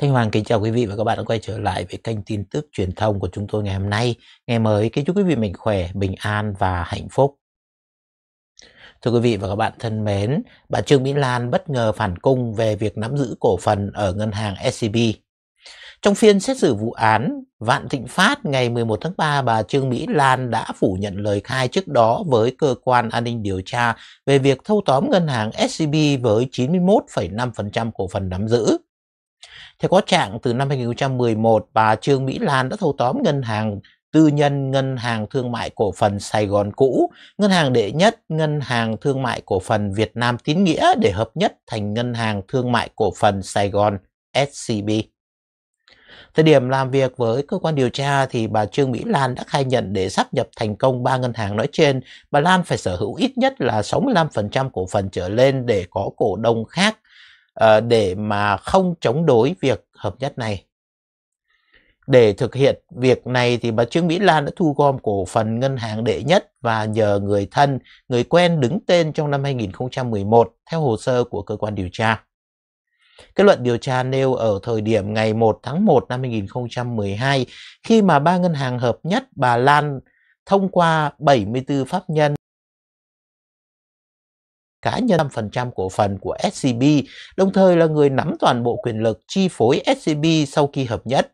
Thanh Hoàng kính chào quý vị và các bạn đã quay trở lại với kênh tin tức truyền thông của chúng tôi ngày hôm nay. Ngày mới kính chúc quý vị mình khỏe, bình an và hạnh phúc. Thưa quý vị và các bạn thân mến, bà Trương Mỹ Lan bất ngờ phản cung về việc nắm giữ cổ phần ở ngân hàng SCB. Trong phiên xét xử vụ án Vạn Thịnh Phát ngày 11 tháng 3, bà Trương Mỹ Lan đã phủ nhận lời khai trước đó với cơ quan an ninh điều tra về việc thâu tóm ngân hàng SCB với 91,5% cổ phần nắm giữ. Theo có trạng, từ năm 2011, bà Trương Mỹ Lan đã thâu tóm ngân hàng tư nhân Ngân hàng Thương mại Cổ phần Sài Gòn cũ, Ngân hàng Đệ nhất Ngân hàng Thương mại Cổ phần Việt Nam Tín Nghĩa để hợp nhất thành Ngân hàng Thương mại Cổ phần Sài Gòn SCB. Thời điểm làm việc với cơ quan điều tra thì bà Trương Mỹ Lan đã khai nhận để sắp nhập thành công ba ngân hàng nói trên, bà Lan phải sở hữu ít nhất là 65% cổ phần trở lên để có cổ đông khác Ờ, để mà không chống đối việc hợp nhất này. Để thực hiện việc này thì bà Trương Mỹ Lan đã thu gom cổ phần ngân hàng đệ nhất và nhờ người thân, người quen đứng tên trong năm 2011 theo hồ sơ của cơ quan điều tra. Kết luận điều tra nêu ở thời điểm ngày 1 tháng 1 năm 2012 khi mà ba ngân hàng hợp nhất bà Lan thông qua 74 pháp nhân cá nhân 5% cổ phần của SCB, đồng thời là người nắm toàn bộ quyền lực chi phối SCB sau khi hợp nhất.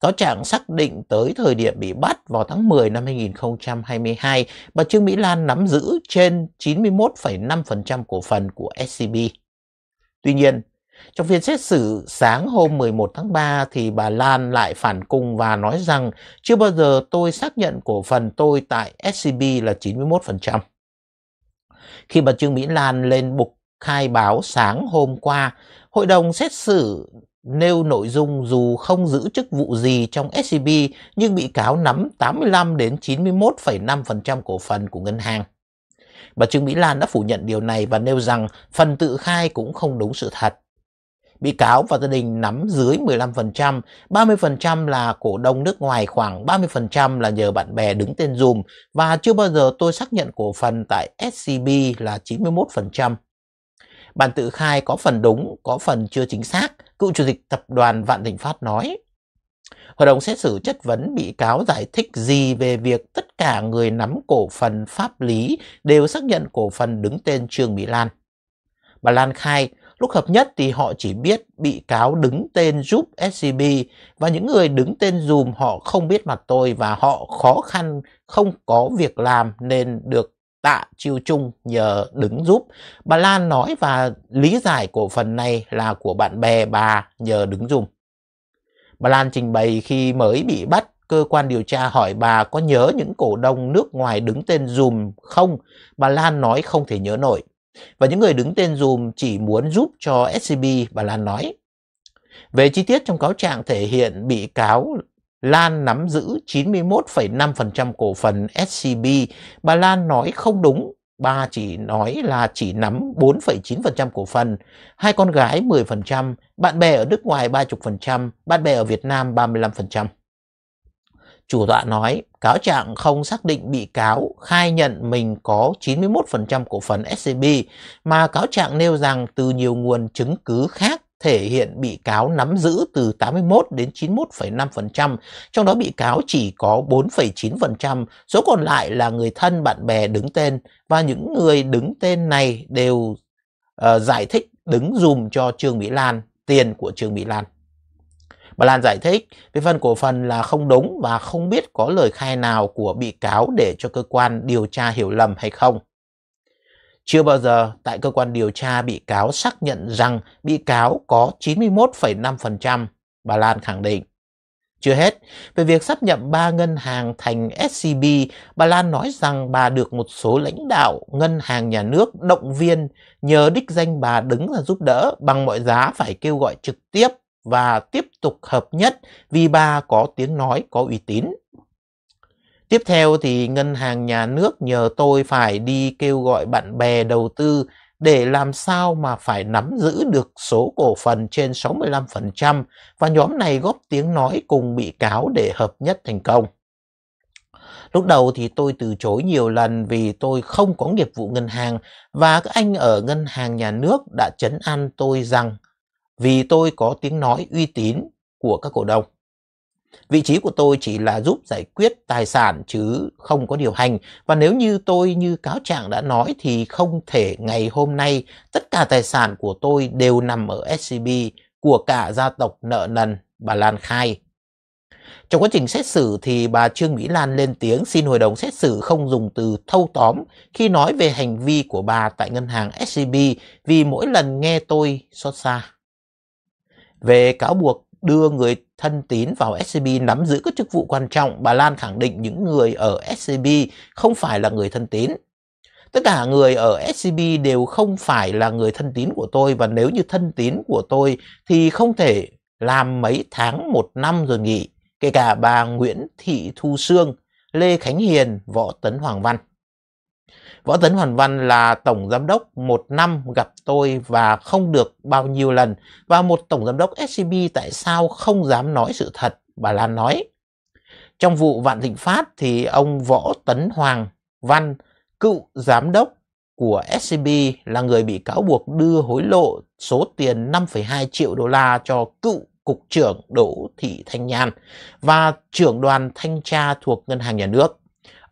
Cáo trạng xác định tới thời điểm bị bắt vào tháng 10 năm 2022, bà Trương Mỹ Lan nắm giữ trên 91,5% cổ phần của SCB. Tuy nhiên, trong phiên xét xử sáng hôm 11 tháng 3 thì bà Lan lại phản cung và nói rằng chưa bao giờ tôi xác nhận cổ phần tôi tại SCB là 91%. Khi bà Trương Mỹ Lan lên bục khai báo sáng hôm qua, hội đồng xét xử nêu nội dung dù không giữ chức vụ gì trong SCB nhưng bị cáo nắm 85 đến 91,5% cổ phần của ngân hàng. Bà Trương Mỹ Lan đã phủ nhận điều này và nêu rằng phần tự khai cũng không đúng sự thật. Bị cáo và gia đình nắm dưới 15%, 30% là cổ đông nước ngoài, khoảng 30% là nhờ bạn bè đứng tên dùm và chưa bao giờ tôi xác nhận cổ phần tại SCB là 91%. Bản tự khai có phần đúng, có phần chưa chính xác, cựu chủ tịch tập đoàn Vạn Thịnh Phát nói. Hội đồng xét xử chất vấn bị cáo giải thích gì về việc tất cả người nắm cổ phần pháp lý đều xác nhận cổ phần đứng tên Trương Mỹ Lan. Bà Lan khai Lúc hợp nhất thì họ chỉ biết bị cáo đứng tên giúp SCB và những người đứng tên dùm họ không biết mặt tôi và họ khó khăn không có việc làm nên được tạ chiêu chung nhờ đứng giúp. Bà Lan nói và lý giải cổ phần này là của bạn bè bà nhờ đứng dùm. Bà Lan trình bày khi mới bị bắt cơ quan điều tra hỏi bà có nhớ những cổ đông nước ngoài đứng tên dùm không? Bà Lan nói không thể nhớ nổi. Và những người đứng tên dùm chỉ muốn giúp cho SCB, bà Lan nói. Về chi tiết trong cáo trạng thể hiện bị cáo Lan nắm giữ 91,5% cổ phần SCB, bà Lan nói không đúng. Bà chỉ nói là chỉ nắm 4,9% cổ phần, hai con gái 10%, bạn bè ở nước ngoài 30%, bạn bè ở Việt Nam 35% chủ tọa nói cáo trạng không xác định bị cáo khai nhận mình có 91% cổ phần SCB mà cáo trạng nêu rằng từ nhiều nguồn chứng cứ khác thể hiện bị cáo nắm giữ từ 81 đến 91,5%, trong đó bị cáo chỉ có 4,9%, số còn lại là người thân bạn bè đứng tên và những người đứng tên này đều uh, giải thích đứng dùm cho Trương Mỹ Lan, tiền của Trương Mỹ Lan. Bà Lan giải thích cái phần cổ phần là không đúng và không biết có lời khai nào của bị cáo để cho cơ quan điều tra hiểu lầm hay không. Chưa bao giờ tại cơ quan điều tra bị cáo xác nhận rằng bị cáo có 91,5%, bà Lan khẳng định. Chưa hết, về việc sắp nhập ba ngân hàng thành SCB, bà Lan nói rằng bà được một số lãnh đạo ngân hàng nhà nước động viên nhờ đích danh bà đứng ra giúp đỡ bằng mọi giá phải kêu gọi trực tiếp và tiếp tục hợp nhất vì bà có tiếng nói có uy tín. Tiếp theo thì ngân hàng nhà nước nhờ tôi phải đi kêu gọi bạn bè đầu tư để làm sao mà phải nắm giữ được số cổ phần trên 65% và nhóm này góp tiếng nói cùng bị cáo để hợp nhất thành công. Lúc đầu thì tôi từ chối nhiều lần vì tôi không có nghiệp vụ ngân hàng và các anh ở ngân hàng nhà nước đã chấn an tôi rằng vì tôi có tiếng nói uy tín của các cổ đông. Vị trí của tôi chỉ là giúp giải quyết tài sản chứ không có điều hành và nếu như tôi như cáo trạng đã nói thì không thể ngày hôm nay tất cả tài sản của tôi đều nằm ở SCB của cả gia tộc nợ nần, bà Lan khai. Trong quá trình xét xử thì bà Trương Mỹ Lan lên tiếng xin hội đồng xét xử không dùng từ thâu tóm khi nói về hành vi của bà tại ngân hàng SCB vì mỗi lần nghe tôi xót xa. Về cáo buộc đưa người thân tín vào SCB nắm giữ các chức vụ quan trọng, bà Lan khẳng định những người ở SCB không phải là người thân tín. Tất cả người ở SCB đều không phải là người thân tín của tôi và nếu như thân tín của tôi thì không thể làm mấy tháng một năm rồi nghỉ, kể cả bà Nguyễn Thị Thu Sương, Lê Khánh Hiền, Võ Tấn Hoàng Văn. Võ Tấn Hoàn Văn là tổng giám đốc một năm gặp tôi và không được bao nhiêu lần. Và một tổng giám đốc SCB tại sao không dám nói sự thật, bà Lan nói. Trong vụ Vạn Thịnh Phát thì ông Võ Tấn Hoàng Văn, cựu giám đốc của SCB là người bị cáo buộc đưa hối lộ số tiền 5,2 triệu đô la cho cựu Cục trưởng Đỗ Thị Thanh Nhàn và trưởng đoàn thanh tra thuộc Ngân hàng Nhà nước.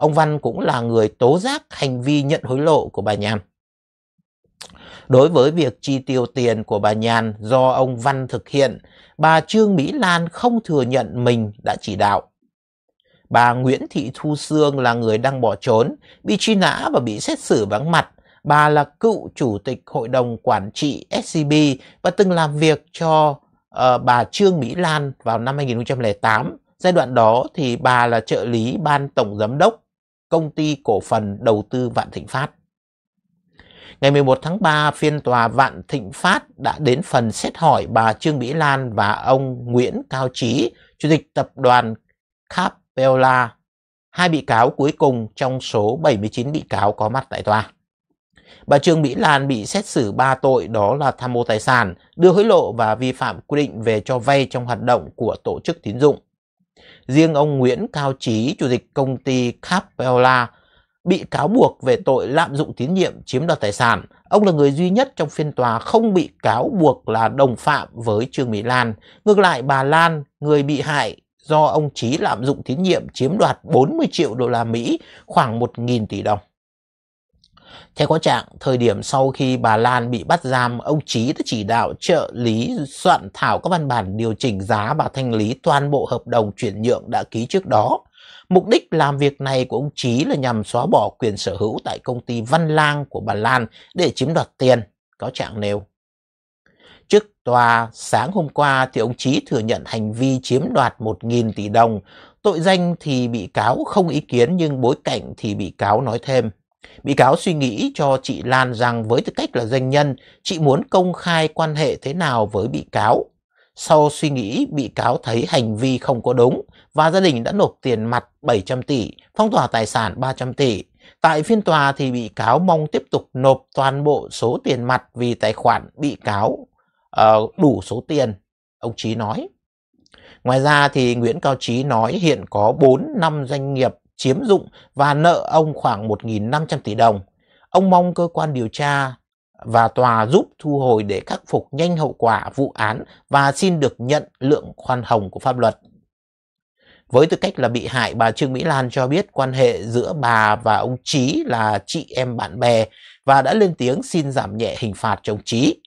Ông Văn cũng là người tố giác hành vi nhận hối lộ của bà Nhàn. Đối với việc chi tiêu tiền của bà Nhàn do ông Văn thực hiện, bà Trương Mỹ Lan không thừa nhận mình đã chỉ đạo. Bà Nguyễn Thị Thu Sương là người đang bỏ trốn, bị truy nã và bị xét xử vắng mặt. Bà là cựu chủ tịch hội đồng quản trị SCB và từng làm việc cho uh, bà Trương Mỹ Lan vào năm 2008. Giai đoạn đó thì bà là trợ lý ban tổng giám đốc công ty cổ phần đầu tư Vạn Thịnh Phát. Ngày 11 tháng 3, phiên tòa Vạn Thịnh Phát đã đến phần xét hỏi bà Trương Mỹ Lan và ông Nguyễn Cao Trí, Chủ tịch tập đoàn Capella, hai bị cáo cuối cùng trong số 79 bị cáo có mặt tại tòa. Bà Trương Mỹ Lan bị xét xử 3 tội đó là tham mô tài sản, đưa hối lộ và vi phạm quy định về cho vay trong hoạt động của tổ chức tín dụng. Riêng ông Nguyễn Cao Trí, chủ tịch công ty Capella, bị cáo buộc về tội lạm dụng tín nhiệm chiếm đoạt tài sản. Ông là người duy nhất trong phiên tòa không bị cáo buộc là đồng phạm với Trương Mỹ Lan. Ngược lại, bà Lan, người bị hại do ông Trí lạm dụng tín nhiệm chiếm đoạt 40 triệu đô la Mỹ, khoảng 1.000 tỷ đồng. Theo có trạng, thời điểm sau khi bà Lan bị bắt giam, ông Chí đã chỉ đạo trợ lý soạn thảo các văn bản điều chỉnh giá và thanh lý toàn bộ hợp đồng chuyển nhượng đã ký trước đó. Mục đích làm việc này của ông Chí là nhằm xóa bỏ quyền sở hữu tại công ty Văn Lang của bà Lan để chiếm đoạt tiền, cáo trạng nêu. Trước tòa, sáng hôm qua thì ông Chí thừa nhận hành vi chiếm đoạt 1.000 tỷ đồng. Tội danh thì bị cáo không ý kiến nhưng bối cảnh thì bị cáo nói thêm. Bị cáo suy nghĩ cho chị Lan rằng với tư cách là doanh nhân, chị muốn công khai quan hệ thế nào với bị cáo. Sau suy nghĩ, bị cáo thấy hành vi không có đúng và gia đình đã nộp tiền mặt 700 tỷ, phong tỏa tài sản 300 tỷ. Tại phiên tòa thì bị cáo mong tiếp tục nộp toàn bộ số tiền mặt vì tài khoản bị cáo uh, đủ số tiền, ông Trí nói. Ngoài ra thì Nguyễn Cao Trí nói hiện có 4 năm doanh nghiệp chiếm dụng và nợ ông khoảng 1.500 tỷ đồng. Ông mong cơ quan điều tra và tòa giúp thu hồi để khắc phục nhanh hậu quả vụ án và xin được nhận lượng khoan hồng của pháp luật. Với tư cách là bị hại, bà Trương Mỹ Lan cho biết quan hệ giữa bà và ông Chí là chị em bạn bè và đã lên tiếng xin giảm nhẹ hình phạt chồng Chí. Trí.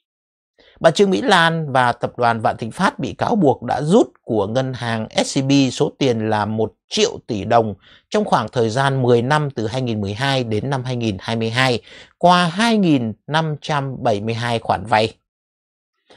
Bà Trương Mỹ Lan và tập đoàn Vạn Thịnh Phát bị cáo buộc đã rút của ngân hàng SCB số tiền là 1 triệu tỷ đồng trong khoảng thời gian 10 năm từ 2012 đến năm 2022 qua 2.572 khoản vay.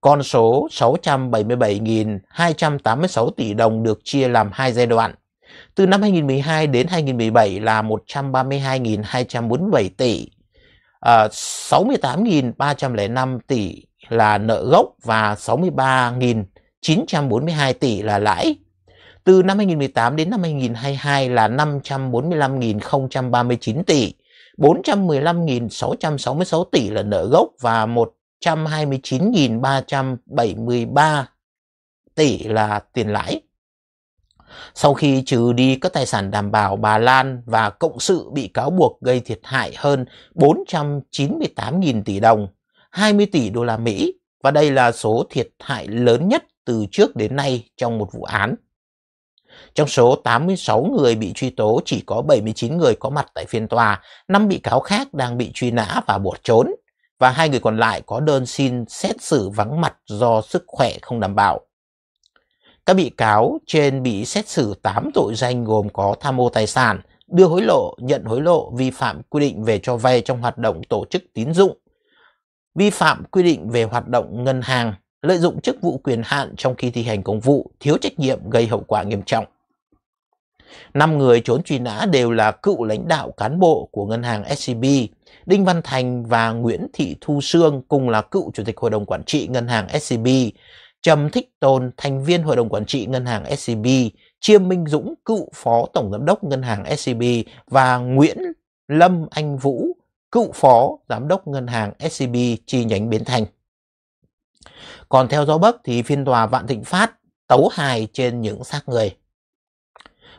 Con số 677.286 tỷ đồng được chia làm hai giai đoạn. Từ năm 2012 đến 2017 là 132.247 tỷ, à, 68.305 tỷ là nợ gốc và 63.942 tỷ là lãi. Từ năm 2018 đến năm 2022 là 545.039 tỷ, 415.666 tỷ là nợ gốc và 1 129.373 tỷ là tiền lãi. Sau khi trừ đi các tài sản đảm bảo bà Lan và cộng sự bị cáo buộc gây thiệt hại hơn 498.000 tỷ đồng, 20 tỷ đô la Mỹ và đây là số thiệt hại lớn nhất từ trước đến nay trong một vụ án. Trong số 86 người bị truy tố chỉ có 79 người có mặt tại phiên tòa, 5 bị cáo khác đang bị truy nã và bỏ trốn và hai người còn lại có đơn xin xét xử vắng mặt do sức khỏe không đảm bảo. Các bị cáo trên bị xét xử 8 tội danh gồm có tham ô tài sản, đưa hối lộ, nhận hối lộ, vi phạm quy định về cho vay trong hoạt động tổ chức tín dụng, vi phạm quy định về hoạt động ngân hàng, lợi dụng chức vụ quyền hạn trong khi thi hành công vụ, thiếu trách nhiệm gây hậu quả nghiêm trọng. Năm người trốn truy nã đều là cựu lãnh đạo cán bộ của ngân hàng SCB, Đinh Văn Thành và Nguyễn Thị Thu Sương cùng là cựu chủ tịch hội đồng quản trị ngân hàng SCB, Trầm Thích Tồn, thành viên hội đồng quản trị ngân hàng SCB, Chiêm Minh Dũng, cựu phó tổng giám đốc ngân hàng SCB và Nguyễn Lâm Anh Vũ, cựu phó giám đốc ngân hàng SCB chi nhánh Bến Thành. Còn theo gió Bắc thì phiên tòa Vạn Thịnh Phát tấu hài trên những xác người.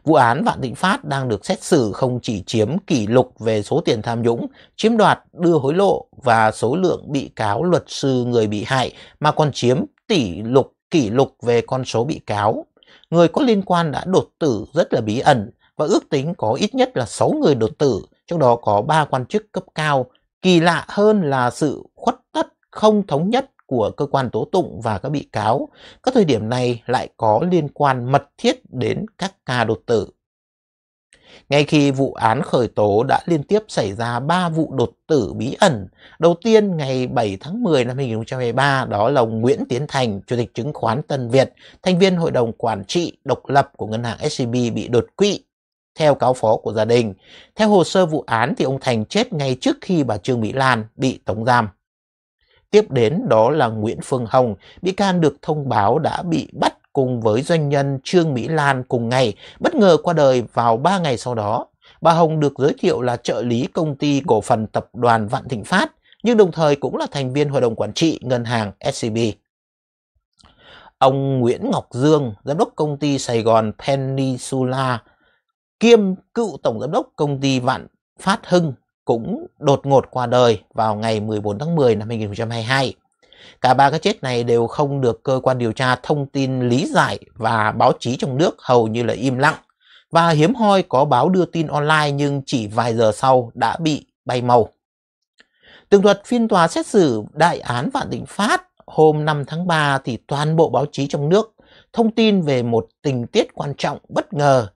Vụ án Vạn Thịnh Phát đang được xét xử không chỉ chiếm kỷ lục về số tiền tham nhũng, chiếm đoạt, đưa hối lộ và số lượng bị cáo luật sư người bị hại mà còn chiếm tỷ lục kỷ lục về con số bị cáo. Người có liên quan đã đột tử rất là bí ẩn và ước tính có ít nhất là 6 người đột tử, trong đó có 3 quan chức cấp cao. Kỳ lạ hơn là sự khuất tất không thống nhất của cơ quan tố tụng và các bị cáo, các thời điểm này lại có liên quan mật thiết đến các ca đột tử. Ngay khi vụ án khởi tố đã liên tiếp xảy ra 3 vụ đột tử bí ẩn. Đầu tiên ngày 7 tháng 10 năm 2023 đó là ông Nguyễn Tiến Thành, Chủ tịch chứng khoán Tân Việt, thành viên hội đồng quản trị độc lập của ngân hàng SCB bị đột quỵ theo cáo phó của gia đình. Theo hồ sơ vụ án thì ông Thành chết ngay trước khi bà Trương Mỹ Lan bị tống giam. Tiếp đến đó là Nguyễn Phương Hồng, bị can được thông báo đã bị bắt cùng với doanh nhân Trương Mỹ Lan cùng ngày, bất ngờ qua đời vào 3 ngày sau đó. Bà Hồng được giới thiệu là trợ lý công ty cổ phần tập đoàn Vạn Thịnh Phát, nhưng đồng thời cũng là thành viên hội đồng quản trị ngân hàng SCB. Ông Nguyễn Ngọc Dương, giám đốc công ty Sài Gòn Peninsula, kiêm cựu tổng giám đốc công ty Vạn Phát Hưng cũng đột ngột qua đời vào ngày 14 tháng 10 năm 2022. Cả ba cái chết này đều không được cơ quan điều tra thông tin lý giải và báo chí trong nước hầu như là im lặng. Và hiếm hoi có báo đưa tin online nhưng chỉ vài giờ sau đã bị bay màu. Tường thuật phiên tòa xét xử đại án Vạn Thịnh Phát hôm 5 tháng 3 thì toàn bộ báo chí trong nước thông tin về một tình tiết quan trọng bất ngờ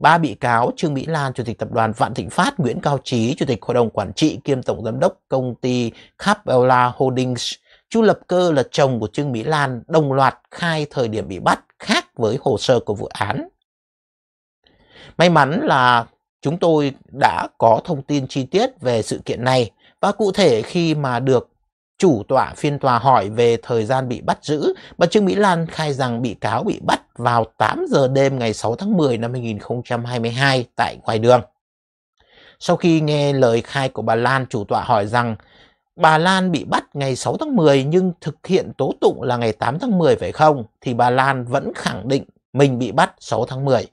Ba bị cáo Trương Mỹ Lan, Chủ tịch Tập đoàn Vạn Thịnh Phát, Nguyễn Cao Trí, Chủ tịch Hội đồng Quản trị kiêm Tổng Giám đốc Công ty Capella Holdings, Chu Lập Cơ là chồng của Trương Mỹ Lan đồng loạt khai thời điểm bị bắt khác với hồ sơ của vụ án. May mắn là chúng tôi đã có thông tin chi tiết về sự kiện này và cụ thể khi mà được chủ tọa phiên tòa hỏi về thời gian bị bắt giữ, bà Trương Mỹ Lan khai rằng bị cáo bị bắt vào 8 giờ đêm ngày 6 tháng 10 năm 2022 tại ngoài đường. Sau khi nghe lời khai của bà Lan, chủ tọa hỏi rằng bà Lan bị bắt ngày 6 tháng 10 nhưng thực hiện tố tụng là ngày 8 tháng 10 phải không? Thì bà Lan vẫn khẳng định mình bị bắt 6 tháng 10.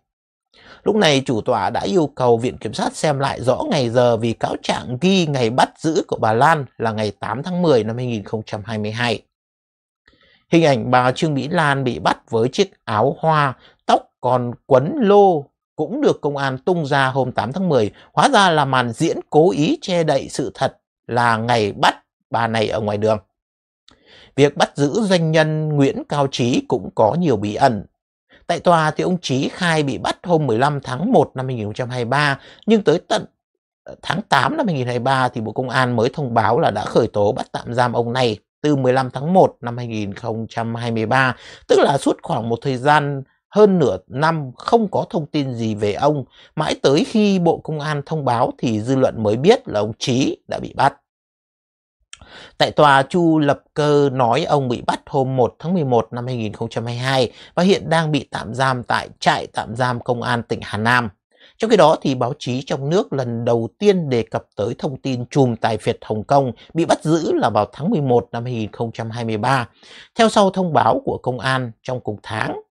Lúc này chủ tòa đã yêu cầu Viện Kiểm sát xem lại rõ ngày giờ vì cáo trạng ghi ngày bắt giữ của bà Lan là ngày 8 tháng 10 năm 2022. Hình ảnh bà Trương Mỹ Lan bị bắt với chiếc áo hoa, tóc còn quấn lô cũng được công an tung ra hôm 8 tháng 10, hóa ra là màn diễn cố ý che đậy sự thật là ngày bắt bà này ở ngoài đường. Việc bắt giữ doanh nhân Nguyễn Cao Trí cũng có nhiều bí ẩn. Tại tòa thì ông Trí khai bị bắt hôm 15 tháng 1 năm 2023 nhưng tới tận ờ, tháng 8 năm 2023 thì Bộ Công an mới thông báo là đã khởi tố bắt tạm giam ông này từ 15 tháng 1 năm 2023, tức là suốt khoảng một thời gian hơn nửa năm không có thông tin gì về ông, mãi tới khi Bộ Công an thông báo thì dư luận mới biết là ông Trí đã bị bắt. Tại tòa, Chu Lập Cơ nói ông bị bắt hôm 1 tháng 11 năm 2022 và hiện đang bị tạm giam tại trại tạm giam công an tỉnh Hà Nam. Trong khi đó, thì báo chí trong nước lần đầu tiên đề cập tới thông tin chùm tài phiệt Hồng Kông bị bắt giữ là vào tháng 11 năm 2023, theo sau thông báo của công an trong cùng tháng.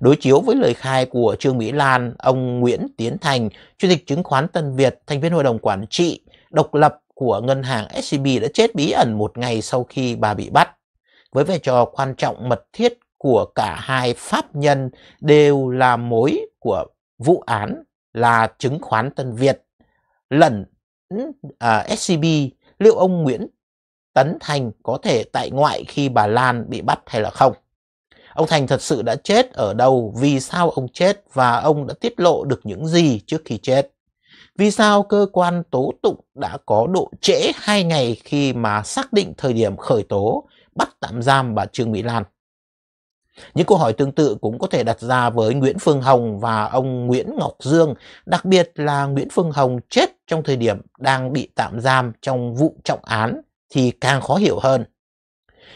Đối chiếu với lời khai của Trương Mỹ Lan, ông Nguyễn Tiến Thành, Chủ tịch chứng khoán Tân Việt, thành viên Hội đồng Quản trị, độc lập của ngân hàng SCB đã chết bí ẩn một ngày sau khi bà bị bắt. Với vai trò quan trọng mật thiết của cả hai pháp nhân đều là mối của vụ án là chứng khoán Tân Việt. Lần à, SCB liệu ông Nguyễn Tấn Thành có thể tại ngoại khi bà Lan bị bắt hay là không? Ông Thành thật sự đã chết ở đâu, vì sao ông chết và ông đã tiết lộ được những gì trước khi chết? Vì sao cơ quan tố tụng đã có độ trễ 2 ngày khi mà xác định thời điểm khởi tố, bắt tạm giam bà Trương Mỹ Lan? Những câu hỏi tương tự cũng có thể đặt ra với Nguyễn Phương Hồng và ông Nguyễn Ngọc Dương, đặc biệt là Nguyễn Phương Hồng chết trong thời điểm đang bị tạm giam trong vụ trọng án thì càng khó hiểu hơn.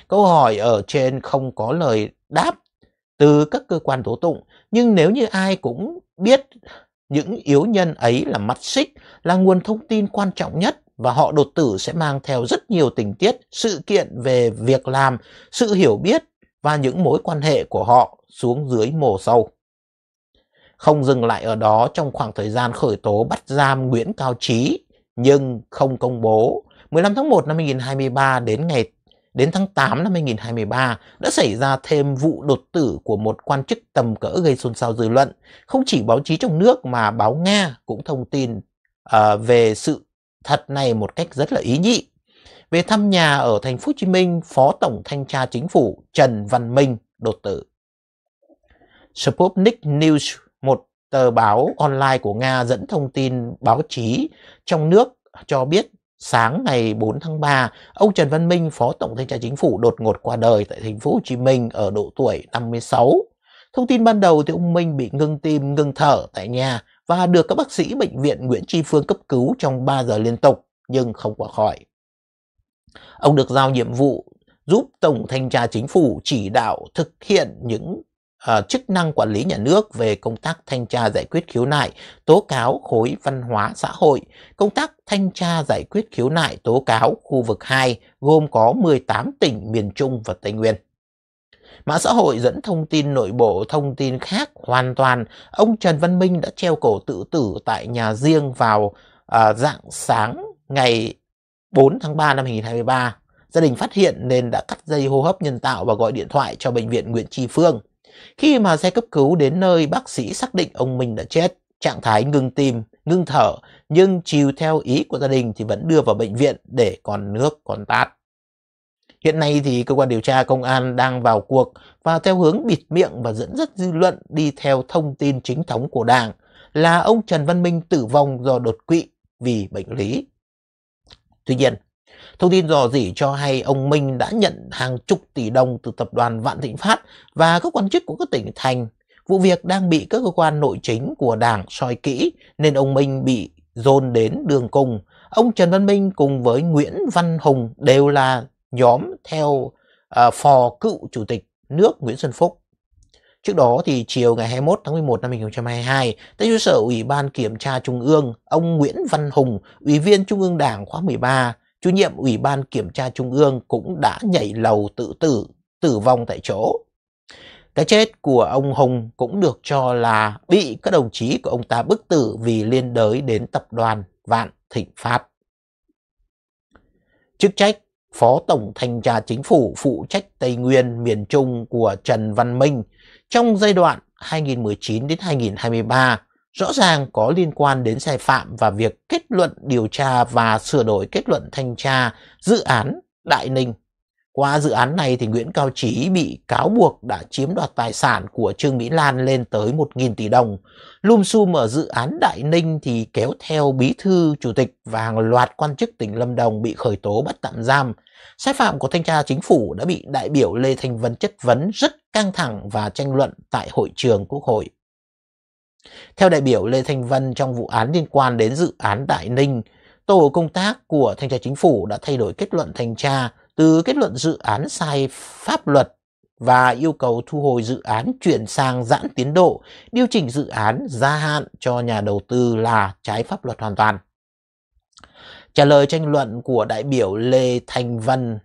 Câu hỏi ở trên không có lời đáp từ các cơ quan tố tụng, nhưng nếu như ai cũng biết những yếu nhân ấy là mắt xích, là nguồn thông tin quan trọng nhất và họ đột tử sẽ mang theo rất nhiều tình tiết, sự kiện về việc làm, sự hiểu biết và những mối quan hệ của họ xuống dưới mồ sâu. Không dừng lại ở đó trong khoảng thời gian khởi tố bắt giam Nguyễn Cao Trí, nhưng không công bố. 15 tháng 1 năm 2023 đến ngày Đến tháng 8 năm 2023 đã xảy ra thêm vụ đột tử của một quan chức tầm cỡ gây xôn xao dư luận. Không chỉ báo chí trong nước mà báo Nga cũng thông tin uh, về sự thật này một cách rất là ý nhị. Về thăm nhà ở thành phố Hồ Chí Minh, Phó Tổng Thanh tra Chính phủ Trần Văn Minh đột tử. Sputnik News, một tờ báo online của Nga dẫn thông tin báo chí trong nước cho biết Sáng ngày 4 tháng 3, ông Trần Văn Minh, Phó Tổng Thanh tra Chính phủ đột ngột qua đời tại thành phố Hồ Chí Minh ở độ tuổi 56. Thông tin ban đầu thì ông Minh bị ngưng tim, ngưng thở tại nhà và được các bác sĩ bệnh viện Nguyễn Tri Phương cấp cứu trong 3 giờ liên tục nhưng không qua khỏi. Ông được giao nhiệm vụ giúp Tổng Thanh tra Chính phủ chỉ đạo thực hiện những À, chức năng quản lý nhà nước về công tác thanh tra giải quyết khiếu nại, tố cáo khối văn hóa xã hội. Công tác thanh tra giải quyết khiếu nại tố cáo khu vực 2 gồm có 18 tỉnh miền Trung và Tây Nguyên. Mạng xã hội dẫn thông tin nội bộ, thông tin khác hoàn toàn. Ông Trần Văn Minh đã treo cổ tự tử tại nhà riêng vào à, dạng sáng ngày 4 tháng 3 năm 2023. Gia đình phát hiện nên đã cắt dây hô hấp nhân tạo và gọi điện thoại cho Bệnh viện Nguyễn Tri Phương. Khi mà xe cấp cứu đến nơi, bác sĩ xác định ông Minh đã chết. Trạng thái ngừng tim, ngừng thở, nhưng chiều theo ý của gia đình thì vẫn đưa vào bệnh viện để còn nước còn tát. Hiện nay thì cơ quan điều tra công an đang vào cuộc và theo hướng bịt miệng và dẫn dắt dư luận đi theo thông tin chính thống của Đảng là ông Trần Văn Minh tử vong do đột quỵ vì bệnh lý. Tuy nhiên, Thông tin dò dỉ cho hay ông Minh đã nhận hàng chục tỷ đồng từ tập đoàn Vạn Thịnh Phát và các quan chức của các tỉnh thành. Vụ việc đang bị các cơ quan nội chính của đảng soi kỹ nên ông Minh bị dồn đến đường cùng. Ông Trần Văn Minh cùng với Nguyễn Văn Hùng đều là nhóm theo uh, phò cựu chủ tịch nước Nguyễn Xuân Phúc. Trước đó thì chiều ngày 21 tháng 11 năm 2022, tại trụ sở Ủy ban Kiểm tra Trung ương, ông Nguyễn Văn Hùng, Ủy viên Trung ương Đảng khóa 13, chủ nhiệm Ủy ban Kiểm tra Trung ương cũng đã nhảy lầu tự tử, tử vong tại chỗ. Cái chết của ông Hùng cũng được cho là bị các đồng chí của ông ta bức tử vì liên đới đến tập đoàn Vạn Thịnh Phát. Chức trách Phó Tổng Thanh tra Chính phủ phụ trách Tây Nguyên miền Trung của Trần Văn Minh trong giai đoạn 2019 đến 2023 rõ ràng có liên quan đến sai phạm và việc kết luận điều tra và sửa đổi kết luận thanh tra dự án Đại Ninh. Qua dự án này thì Nguyễn Cao Trí bị cáo buộc đã chiếm đoạt tài sản của Trương Mỹ Lan lên tới 1.000 tỷ đồng. Lùm xùm ở dự án Đại Ninh thì kéo theo bí thư, chủ tịch và hàng loạt quan chức tỉnh Lâm Đồng bị khởi tố bắt tạm giam. Sai phạm của thanh tra chính phủ đã bị đại biểu Lê Thanh Vân chất vấn rất căng thẳng và tranh luận tại hội trường Quốc hội. Theo đại biểu Lê Thanh Vân trong vụ án liên quan đến dự án Đại Ninh, tổ công tác của Thanh tra Chính phủ đã thay đổi kết luận thanh tra từ kết luận dự án sai pháp luật và yêu cầu thu hồi dự án chuyển sang giãn tiến độ, điều chỉnh dự án gia hạn cho nhà đầu tư là trái pháp luật hoàn toàn. Trả lời tranh luận của đại biểu Lê Thành Vân,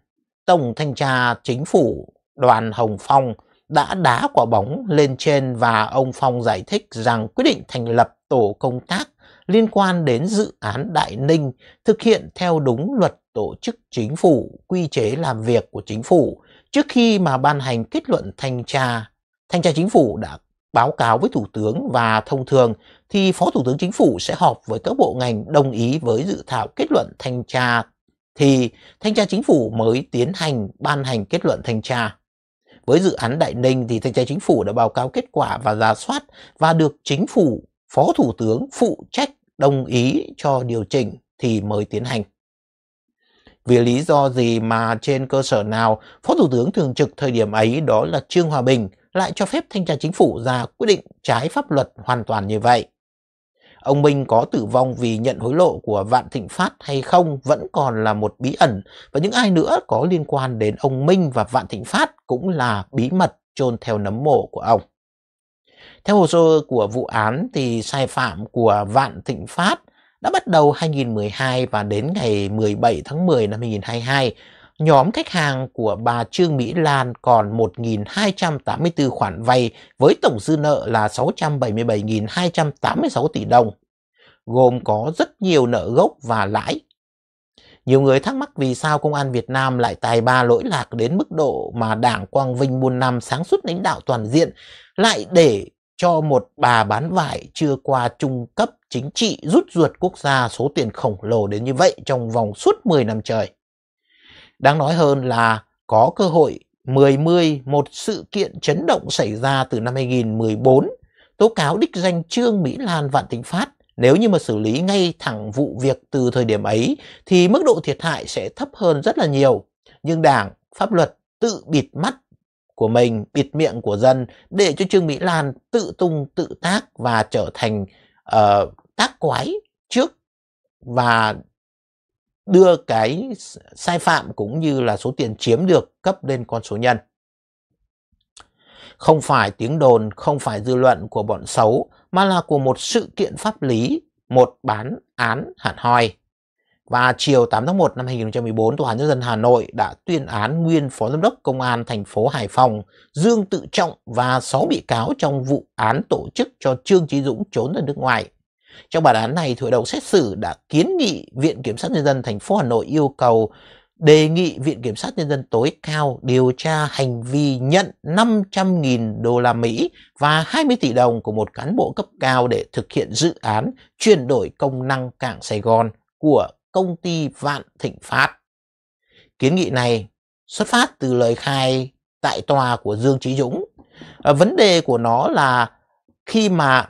Tổng Thanh tra Chính phủ Đoàn Hồng Phong đã đá quả bóng lên trên và ông Phong giải thích rằng quyết định thành lập tổ công tác liên quan đến dự án Đại Ninh thực hiện theo đúng luật tổ chức chính phủ, quy chế làm việc của chính phủ trước khi mà ban hành kết luận thanh tra. Thanh tra chính phủ đã báo cáo với Thủ tướng và thông thường thì Phó Thủ tướng Chính phủ sẽ họp với các bộ ngành đồng ý với dự thảo kết luận thanh tra thì thanh tra chính phủ mới tiến hành ban hành kết luận thanh tra. Với dự án Đại Ninh thì Thanh tra Chính phủ đã báo cáo kết quả và giả soát và được Chính phủ, Phó Thủ tướng phụ trách đồng ý cho điều chỉnh thì mới tiến hành. Vì lý do gì mà trên cơ sở nào Phó Thủ tướng thường trực thời điểm ấy đó là Trương Hòa Bình lại cho phép Thanh tra Chính phủ ra quyết định trái pháp luật hoàn toàn như vậy? Ông Minh có tử vong vì nhận hối lộ của Vạn Thịnh Phát hay không vẫn còn là một bí ẩn và những ai nữa có liên quan đến ông Minh và Vạn Thịnh Phát cũng là bí mật chôn theo nấm mộ của ông. Theo hồ sơ của vụ án thì sai phạm của Vạn Thịnh Phát đã bắt đầu 2012 và đến ngày 17 tháng 10 năm 2022 nhóm khách hàng của bà Trương Mỹ Lan còn 1.284 khoản vay với tổng dư nợ là 677.286 tỷ đồng, gồm có rất nhiều nợ gốc và lãi. Nhiều người thắc mắc vì sao công an Việt Nam lại tài ba lỗi lạc đến mức độ mà Đảng Quang Vinh muôn năm sáng suốt lãnh đạo toàn diện lại để cho một bà bán vải chưa qua trung cấp chính trị rút ruột quốc gia số tiền khổng lồ đến như vậy trong vòng suốt 10 năm trời. Đáng nói hơn là có cơ hội 10/10 một sự kiện chấn động xảy ra từ năm 2014 tố cáo đích danh Trương Mỹ Lan Vạn Thịnh Phát. Nếu như mà xử lý ngay thẳng vụ việc từ thời điểm ấy thì mức độ thiệt hại sẽ thấp hơn rất là nhiều. Nhưng đảng, pháp luật tự bịt mắt của mình, bịt miệng của dân để cho Trương Mỹ Lan tự tung tự tác và trở thành uh, tác quái trước và đưa cái sai phạm cũng như là số tiền chiếm được cấp lên con số nhân. Không phải tiếng đồn, không phải dư luận của bọn xấu, mà là của một sự kiện pháp lý, một bán án hẳn hoi. Và chiều 8 tháng 1 năm 2014, Tòa án Nhân dân Hà Nội đã tuyên án nguyên Phó Giám đốc Công an thành phố Hải Phòng Dương Tự Trọng và 6 bị cáo trong vụ án tổ chức cho Trương Trí Dũng trốn ra nước ngoài trong bản án này, hội đồng xét xử đã kiến nghị Viện Kiểm sát Nhân dân thành phố Hà Nội yêu cầu đề nghị Viện Kiểm sát Nhân dân tối cao điều tra hành vi nhận 500.000 đô la Mỹ và 20 tỷ đồng của một cán bộ cấp cao để thực hiện dự án chuyển đổi công năng cảng Sài Gòn của công ty Vạn Thịnh Phát. Kiến nghị này xuất phát từ lời khai tại tòa của Dương Trí Dũng. À, vấn đề của nó là khi mà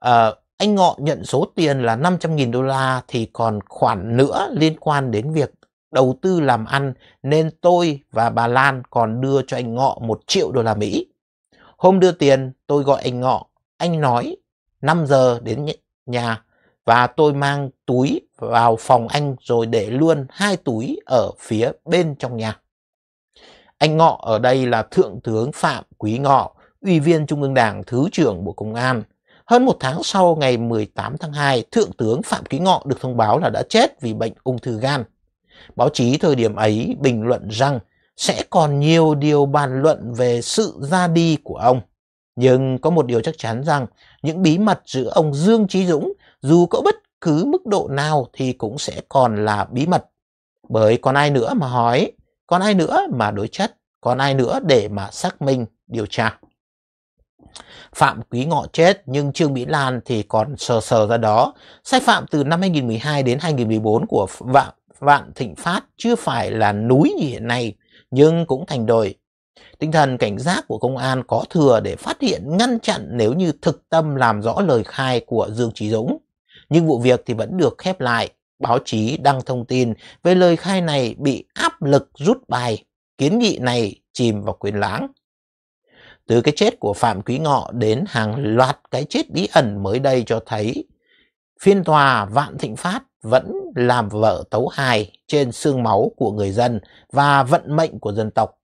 à, anh Ngọ nhận số tiền là 500.000 đô la thì còn khoản nữa liên quan đến việc đầu tư làm ăn nên tôi và bà Lan còn đưa cho anh Ngọ 1 triệu đô la Mỹ. Hôm đưa tiền, tôi gọi anh Ngọ, anh nói 5 giờ đến nhà và tôi mang túi vào phòng anh rồi để luôn hai túi ở phía bên trong nhà. Anh Ngọ ở đây là Thượng tướng Phạm Quý Ngọ, Ủy viên Trung ương Đảng, Thứ trưởng Bộ Công an – hơn một tháng sau ngày 18 tháng 2, Thượng tướng Phạm Ký Ngọ được thông báo là đã chết vì bệnh ung thư gan. Báo chí thời điểm ấy bình luận rằng sẽ còn nhiều điều bàn luận về sự ra đi của ông. Nhưng có một điều chắc chắn rằng những bí mật giữa ông Dương Trí Dũng dù có bất cứ mức độ nào thì cũng sẽ còn là bí mật. Bởi còn ai nữa mà hỏi, còn ai nữa mà đối chất, còn ai nữa để mà xác minh, điều tra. Phạm Quý Ngọ chết nhưng Trương Mỹ Lan thì còn sờ sờ ra đó. Sai phạm từ năm 2012 đến 2014 của Vạn, Vạn Thịnh Phát chưa phải là núi như hiện nay nhưng cũng thành đồi. Tinh thần cảnh giác của công an có thừa để phát hiện ngăn chặn nếu như thực tâm làm rõ lời khai của Dương Trí Dũng. Nhưng vụ việc thì vẫn được khép lại. Báo chí đăng thông tin về lời khai này bị áp lực rút bài. Kiến nghị này chìm vào quyền lãng. Từ cái chết của Phạm Quý Ngọ đến hàng loạt cái chết bí ẩn mới đây cho thấy phiên tòa Vạn Thịnh Phát vẫn làm vợ tấu hài trên xương máu của người dân và vận mệnh của dân tộc.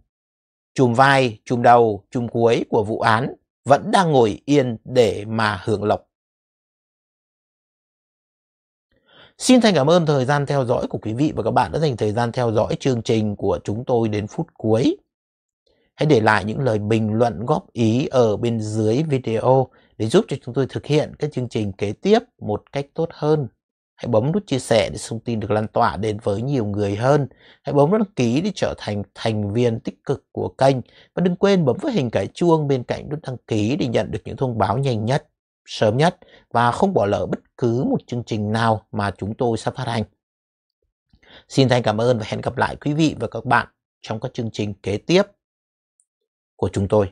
Chùm vai, chùm đầu, chùm cuối của vụ án vẫn đang ngồi yên để mà hưởng lộc. Xin thành cảm ơn thời gian theo dõi của quý vị và các bạn đã dành thời gian theo dõi chương trình của chúng tôi đến phút cuối. Hãy để lại những lời bình luận góp ý ở bên dưới video để giúp cho chúng tôi thực hiện các chương trình kế tiếp một cách tốt hơn. Hãy bấm nút chia sẻ để thông tin được lan tỏa đến với nhiều người hơn. Hãy bấm đăng ký để trở thành thành viên tích cực của kênh. Và đừng quên bấm vào hình cái chuông bên cạnh nút đăng ký để nhận được những thông báo nhanh nhất, sớm nhất và không bỏ lỡ bất cứ một chương trình nào mà chúng tôi sắp phát hành. Xin thành cảm ơn và hẹn gặp lại quý vị và các bạn trong các chương trình kế tiếp của chúng tôi.